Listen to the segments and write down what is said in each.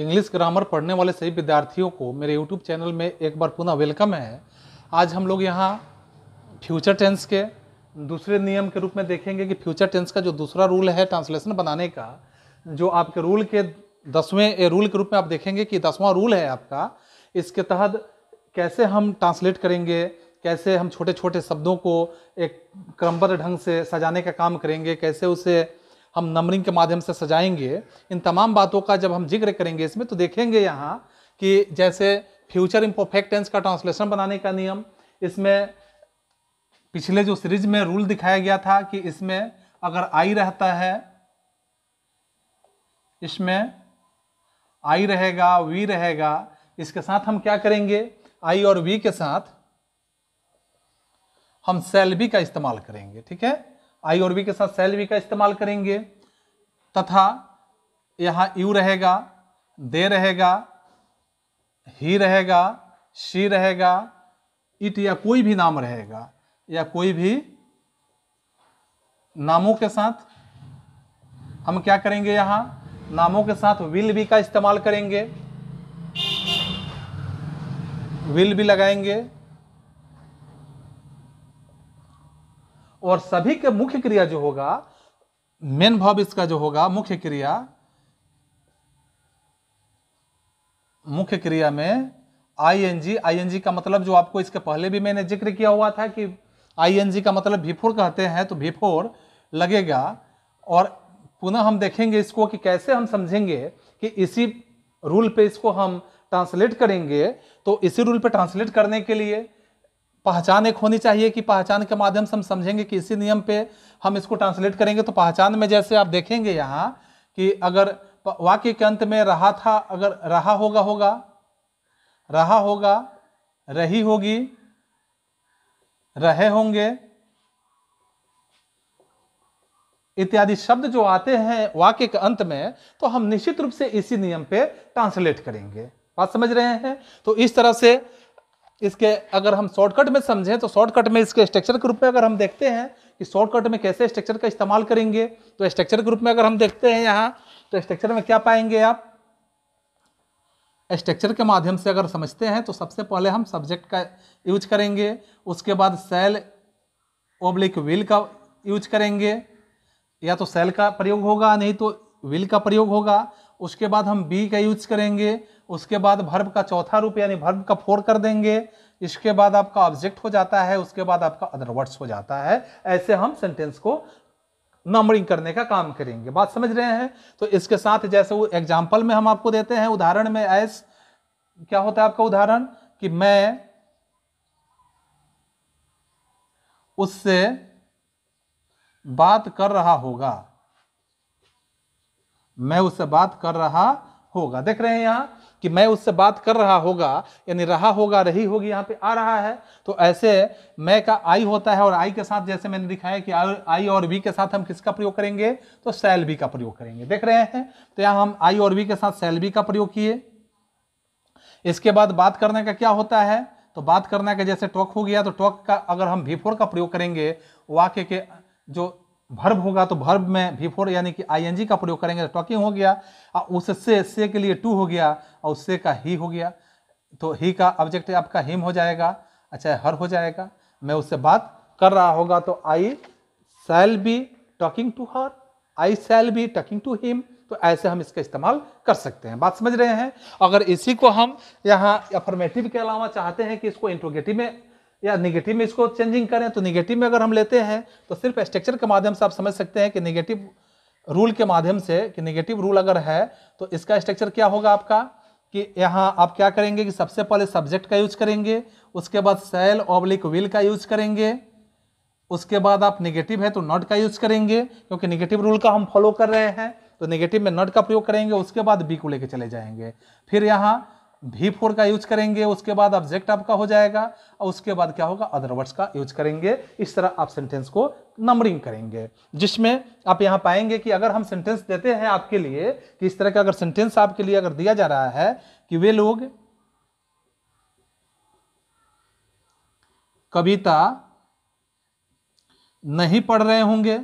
English grammar पढ़ने वाले सभी विद्यार्थियों को मेरे यूट्यूब चैनल में एक बार पुनः वेलकम है आज हम लोग यहाँ फ्यूचर टेंस के दूसरे नियम के रूप में देखेंगे कि फ्यूचर टेंस का जो दूसरा रूल है ट्रांसलेशन बनाने का जो आपके रूल के दसवें रूल के रूप में आप देखेंगे कि दसवां रूल है आपका इसके तहत कैसे हम ट्रांसलेट करेंगे कैसे हम छोटे छोटे शब्दों को एक क्रमबद्ध ढंग से सजाने का काम करेंगे कैसे उसे हम नंबरिंग के माध्यम से सजाएंगे इन तमाम बातों का जब हम जिक्र करेंगे इसमें तो देखेंगे यहाँ कि जैसे फ्यूचर इम्परफेक्ट टेंस का ट्रांसलेशन बनाने का नियम इसमें पिछले जो सीरीज में रूल दिखाया गया था कि इसमें अगर आई रहता है इसमें आई रहेगा वी रहेगा इसके साथ हम क्या करेंगे आई और वी के साथ हम सेल बी का इस्तेमाल करेंगे ठीक है आई और बी के साथ सेल वी का इस्तेमाल करेंगे तथा यहाँ यू रहेगा दे रहेगा ही रहेगा शी रहेगा इट या कोई भी नाम रहेगा या कोई भी नामों के साथ हम क्या करेंगे यहाँ नामों के साथ विल भी का इस्तेमाल करेंगे विल भी लगाएंगे और सभी के मुख्य क्रिया जो होगा मेन भाव इसका जो होगा मुख्य क्रिया मुख्य क्रिया में आईएनजी आईएनजी का मतलब जो आपको इसके पहले भी मैंने जिक्र किया हुआ था कि आईएनजी का मतलब भीफोर कहते हैं तो भीफोर लगेगा और पुनः हम देखेंगे इसको कि कैसे हम समझेंगे कि इसी रूल पे इसको हम ट्रांसलेट करेंगे तो इसी रूल पे ट्रांसलेट करने के लिए पहचान एक होनी चाहिए कि पहचान के माध्यम से हम समझेंगे कि इसी नियम पे हम इसको ट्रांसलेट करेंगे तो पहचान में जैसे आप देखेंगे यहाँ कि अगर वाक्य के अंत में रहा था अगर रहा होगा होगा रहा होगा रही होगी रहे होंगे इत्यादि शब्द जो आते हैं वाक्य के अंत में तो हम निश्चित रूप से इसी नियम पे ट्रांसलेट करेंगे बात समझ रहे हैं तो इस तरह से इसके अगर हम शॉर्टकट में समझें तो शॉर्टकट में इसके स्ट्रक्चर के रूप में अगर हम देखते हैं कि शॉर्टकट में कैसे स्ट्रक्चर का इस्तेमाल करेंगे तो स्ट्रक्चर के रूप में अगर हम देखते हैं यहाँ तो स्ट्रक्चर में क्या पाएंगे आप स्ट्रक्चर के माध्यम से अगर समझते हैं तो सबसे पहले हम सब्जेक्ट का यूज करेंगे उसके बाद सेल ओब्लिक विल का यूज करेंगे या तो सेल का प्रयोग होगा नहीं तो विल का प्रयोग होगा उसके बाद हम बी का यूज करेंगे उसके बाद भर्व का चौथा रूप यानी भर्व का फोर कर देंगे इसके बाद आपका ऑब्जेक्ट हो जाता है उसके बाद आपका अदर वर्ड्स हो जाता है ऐसे हम सेंटेंस को नंबरिंग करने का काम करेंगे बात समझ रहे हैं तो इसके साथ जैसे वो एग्जाम्पल में हम आपको देते हैं उदाहरण में एस क्या होता है आपका उदाहरण कि मैं उससे बात कर रहा होगा मैं उससे बात कर रहा होगा देख रहे हैं यहां कि मैं उससे बात कर रहा होगा यानी रहा होगा रही होगी यहाँ पे आ रहा है तो ऐसे मैं का आई होता है और आई के साथ जैसे मैंने दिखाया कि आई और वी के साथ हम किसका प्रयोग करेंगे तो सेल बी का प्रयोग करेंगे देख रहे हैं तो यहाँ हम आई और वी के साथ सेल बी का प्रयोग किए इसके बाद बात करने का क्या होता है तो बात करने का जैसे टॉक हो गया तो टॉक का अगर हम भी फोर का प्रयोग करेंगे वाक्य के जो भर्ब होगा तो भर्ब में फोर यानी कि आईएनजी का प्रयोग करेंगे तो टॉकिंग हो गया और उससे से के लिए टू हो गया और उससे का ही हो गया तो ही का ऑब्जेक्ट आपका हिम हो जाएगा अच्छा हर हो जाएगा मैं उससे बात कर रहा होगा तो I shall be talking to her I shall be talking to him तो ऐसे हम इसका इस्तेमाल कर सकते हैं बात समझ रहे हैं अगर इसी को हम यहाँ अफर्मेटिव के अलावा चाहते हैं कि इसको इंट्रोगेटिव में या निगेटिव में इसको चेंजिंग करें तो निगेटिव में अगर हम लेते हैं तो सिर्फ स्ट्रक्चर के माध्यम से आप समझ सकते हैं कि निगेटिव रूल के माध्यम से कि निगेटिव रूल अगर है तो इसका स्ट्रक्चर क्या होगा आपका कि यहाँ आप क्या करेंगे कि सबसे पहले सब्जेक्ट का यूज करेंगे उसके बाद सेल ऑब्लिक विल का यूज करेंगे उसके बाद आप निगेटिव है तो नॉट का यूज करेंगे क्योंकि निगेटिव रूल का हम फॉलो कर रहे हैं तो निगेटिव में नॉट का प्रयोग करेंगे उसके बाद बी को लेकर चले जाएंगे फिर यहाँ भी फोर का यूज करेंगे उसके बाद ऑब्जेक्ट आपका हो जाएगा और उसके बाद क्या होगा अदर वर्ड्स का यूज करेंगे इस तरह आप सेंटेंस को नंबरिंग करेंगे जिसमें आप यहां पाएंगे कि अगर हम सेंटेंस देते हैं आपके लिए कि इस तरह का अगर सेंटेंस आपके लिए अगर दिया जा रहा है कि वे लोग कविता नहीं पढ़ रहे होंगे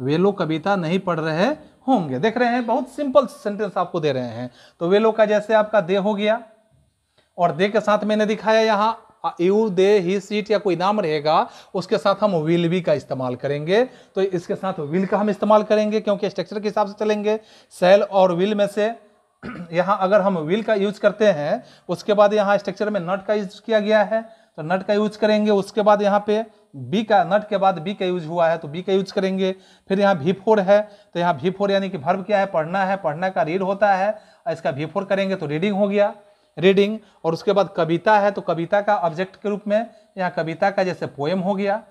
वे लोग कविता नहीं पढ़ रहे होंगे देख रहे हैं बहुत सिंपल सेंटेंस आपको दे रहे हैं तो वे लोग का जैसे आपका दे हो गया और दे के साथ मैंने दिखाया यहाँ यू दे ही सीट या कोई नाम रहेगा उसके साथ हम विल भी का इस्तेमाल करेंगे तो इसके साथ विल का हम इस्तेमाल करेंगे क्योंकि स्ट्रक्चर के हिसाब से चलेंगे सेल और विल में से यहाँ अगर हम विल का यूज करते हैं उसके बाद यहाँ स्ट्रक्चर में नट का यूज किया गया है तो नट का यूज करेंगे उसके बाद यहाँ पे बी का नट के बाद बी का यूज हुआ है तो बी का यूज करेंगे फिर यहाँ भी फोर है तो यहाँ भी फोर यानी कि भर्व क्या है पढ़ना है पढ़ना का रीड होता है इसका भी फोर करेंगे तो रीडिंग हो गया रीडिंग और उसके बाद कविता है तो कविता का ऑब्जेक्ट के रूप में यहाँ कविता का जैसे पोएम हो गया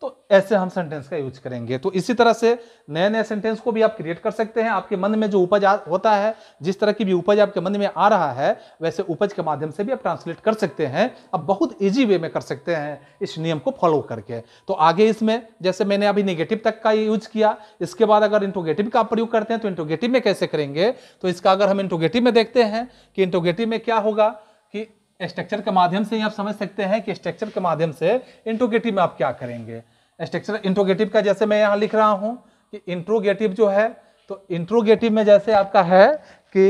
तो ऐसे हम सेंटेंस का यूज करेंगे तो इसी तरह से नए नए सेंटेंस को भी आप क्रिएट कर सकते हैं आपके मन में जो उपज आ, होता है जिस तरह की भी उपज आपके मन में आ रहा है वैसे उपज के माध्यम से भी आप ट्रांसलेट कर सकते हैं आप बहुत ईजी वे में कर सकते हैं इस नियम को फॉलो करके तो आगे इसमें जैसे मैंने अभी निगेटिव तक का यूज किया इसके बाद अगर इंटोगेटिव का प्रयोग करते हैं तो इंटोगेटिव में कैसे करेंगे तो इसका अगर हम इंटोगेटिव में देखते हैं कि इंटोगेटिव में क्या होगा कि स्ट्रक्चर के माध्यम से ही आप समझ सकते हैं कि स्ट्रक्चर के माध्यम से इंट्रोगेटिव में आप क्या करेंगे स्ट्रक्चर इंट्रोगेटिव का जैसे मैं यहाँ लिख रहा हूँ कि इंट्रोगेटिव जो है तो इंट्रोगेटिव में जैसे आपका है कि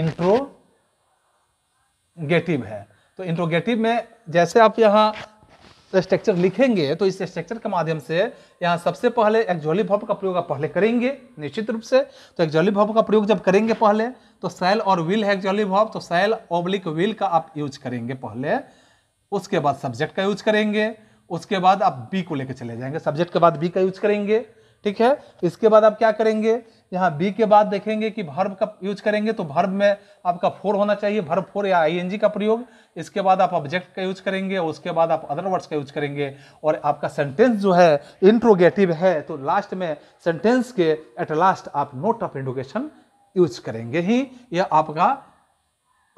इंट्रोगेटिव है तो इंट्रोगेटिव में जैसे आप यहाँ तो स्ट्रक्चर लिखेंगे तो इस स्ट्रक्चर के माध्यम से यहाँ सबसे पहले एक्जोली भव का प्रयोग आप पहले करेंगे निश्चित रूप से तो एक्जोली भव का प्रयोग जब करेंगे पहले तो सैल और विल है एक्जोली भव तो सेल ओब्लिक विल का आप यूज करेंगे पहले उसके बाद सब्जेक्ट का यूज करेंगे उसके बाद आप बी को लेकर चले जाएंगे सब्जेक्ट के बाद बी का यूज करेंगे ठीक है इसके बाद आप क्या करेंगे यहाँ बी के बाद देखेंगे कि भर्व का यूज करेंगे तो भर्व में आपका फोर होना चाहिए भर्व फोर या आईएनजी का प्रयोग इसके बाद आप ऑब्जेक्ट का यूज करेंगे और उसके बाद आप अदर वर्ड्स का यूज करेंगे और आपका सेंटेंस जो है इंट्रोगेटिव है तो लास्ट में सेंटेंस के एट लास्ट आप नोट ऑफ इंडोगेशन यूज करेंगे ही यह आपका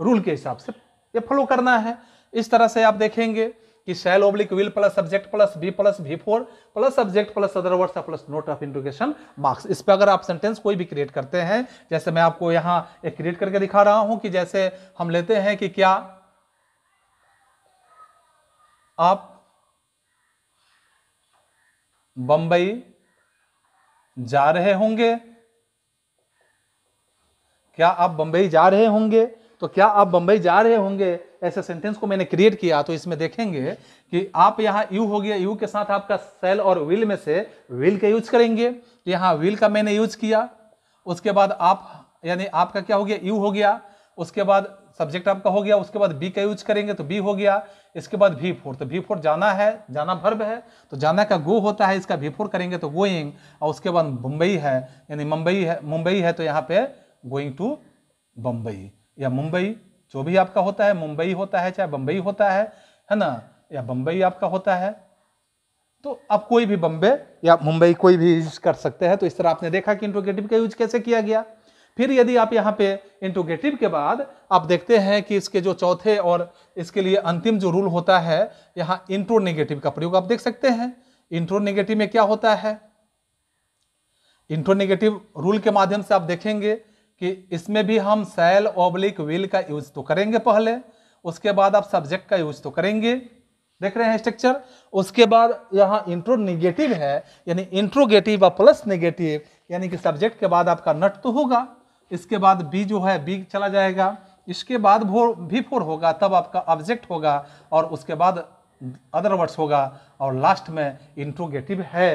रूल के हिसाब से ये फॉलो करना है इस तरह से आप देखेंगे कि shall oblique will plus subject plus be plus V four plus subject plus other words plus note of interrogation marks इस पर अगर आप सेंटेंस कोई भी क्रिएट करते हैं जैसे मैं आपको यहाँ एक क्रिएट करके दिखा रहा हूँ कि जैसे हम लेते हैं कि क्या आप बंबई जा रहे होंगे क्या आप बंबई जा रहे होंगे तो क्या आप बंबई जा रहे होंगे ऐसे सेंटेंस को मैंने क्रिएट किया तो इसमें देखेंगे कि आप यहां यू हो गया यू के साथ आपका सेल और विल में से विल का यूज करेंगे तो यहां विल का मैंने यूज किया उसके बाद आप यानी आपका क्या हो गया यू हो गया उसके बाद सब्जेक्ट आपका हो गया उसके बाद बी का यूज करेंगे तो बी हो गया इसके बाद भी फोर तो भी फोर जाना है जाना भर्ब है तो जाना का गो होता है इसका भी फोर करेंगे तो गोइंग और उसके बाद मुंबई है यानी मुंबई है मुंबई है तो यहाँ पे गोइंग टू बम्बई या मुंबई जो भी आपका होता है मुंबई होता है चाहे बम्बई होता है है ना या बम्बई आपका होता है तो आप कोई भी बम्बे या मुंबई कोई भी यूज कर सकते हैं तो इस तरह आपने देखा कि इंट्रोगेटिव का यूज कैसे किया गया फिर यदि आप यहाँ पे इंटोगेटिव के बाद आप देखते हैं कि इसके जो चौथे और इसके लिए अंतिम जो रूल होता है यहाँ इंट्रो नेगेटिव का प्रयोग आप देख सकते हैं इंट्रो नेगेटिव में क्या होता है इंट्रो नेगेटिव रूल के माध्यम से आप देखेंगे कि इसमें भी हम सेल ऑब्लिक विल का यूज तो करेंगे पहले उसके बाद आप सब्जेक्ट का यूज तो करेंगे देख रहे हैं स्ट्रक्चर उसके बाद यहाँ इंट्रो नेगेटिव है यानी इंट्रोगेटिव और प्लस निगेटिव यानी कि सब्जेक्ट के बाद आपका नट तो होगा इसके बाद बी जो है बी चला जाएगा इसके बाद वो भी फोर होगा तब आपका ऑब्जेक्ट होगा और उसके बाद अदर वर्ड्स होगा और लास्ट में इंट्रोगेटिव है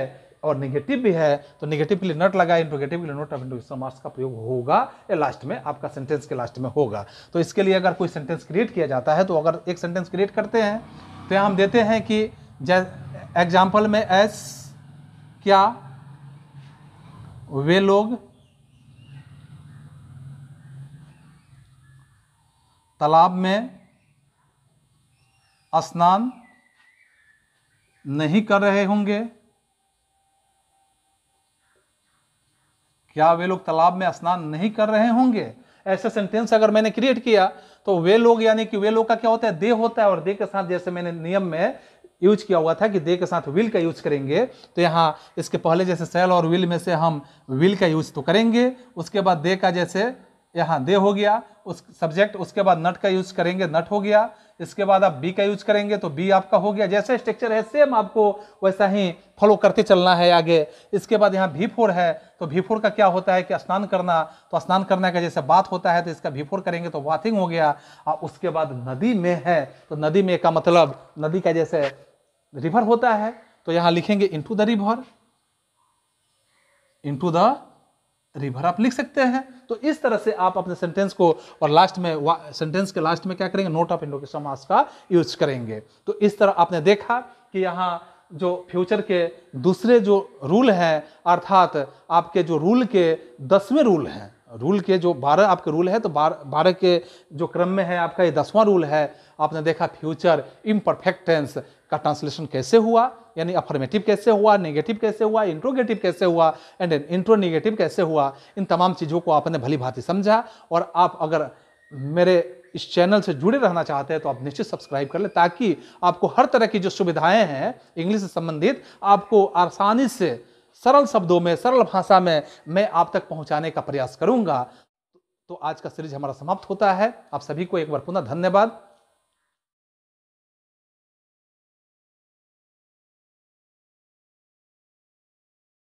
और निगेटिव भी है तो निगेटिव के लिए नट लगा इंट्रोगेटिव के लिए नोट ऑफ इंट्रोगेशन मार्क्स का प्रयोग होगा या लास्ट में आपका सेंटेंस के लास्ट में होगा तो इसके लिए अगर कोई सेंटेंस क्रिएट किया जाता है तो अगर एक सेंटेंस क्रिएट करते हैं तो हम देते हैं कि एग्जाम्पल में एस क्या वे लोग तालाब में स्नान नहीं कर रहे होंगे क्या वे लोग तालाब में स्नान नहीं कर रहे होंगे ऐसे सेंटेंस अगर मैंने क्रिएट किया तो वे लोग यानी कि वे लोग का क्या होता है देह होता है और दे के साथ जैसे मैंने नियम में यूज किया हुआ था कि दे के साथ विल का यूज करेंगे तो यहाँ इसके पहले जैसे सेल और विल में से हम विल का यूज तो करेंगे उसके बाद दे का जैसे यहाँ दे हो गया उस सब्जेक्ट उसके बाद नट का यूज करेंगे नट हो गया इसके बाद आप बी का यूज करेंगे तो बी आपका हो गया जैसे स्ट्रक्चर है सेम आपको वैसा ही फॉलो करते चलना है आगे इसके बाद यहाँ भी फोर है तो भी फोर का क्या होता है कि स्नान करना तो स्नान करने का जैसे बात होता है तो इसका भी फोर करेंगे तो वाथिंग हो गया और उसके बाद नदी में है तो नदी में का मतलब नदी का जैसे रिवर होता है तो यहाँ लिखेंगे into the river into the river आप लिख सकते हैं तो इस तरह से आप अपने सेंटेंस को और लास्ट में सेंटेंस के लास्ट में क्या करेंगे नोट ऑफ इंडोके समास का यूज करेंगे तो इस तरह आपने देखा कि यहाँ जो फ्यूचर के दूसरे जो रूल हैं अर्थात आपके जो रूल के दसवें रूल हैं रूल के जो बारह आपके रूल है तो बारह बारह के जो क्रम में है आपका ये दसवां रूल है आपने देखा फ्यूचर इम्परफेक्टेंस का ट्रांसलेशन कैसे हुआ यानी अफर्मेटिव कैसे हुआ नेगेटिव कैसे हुआ इंट्रोगेटिव कैसे हुआ एंड देन इंट्रो नेगेटिव कैसे हुआ इन तमाम चीज़ों को आपने भली भांति समझा और आप अगर मेरे इस चैनल से जुड़े रहना चाहते हैं तो आप निश्चित सब्सक्राइब कर लें ताकि आपको हर तरह की जो सुविधाएं हैं इंग्लिश से संबंधित आपको आसानी से सरल शब्दों में सरल भाषा में मैं आप तक पहुंचाने का प्रयास करूंगा तो आज का सीरीज हमारा समाप्त होता है आप सभी को एक बार पुनः धन्यवाद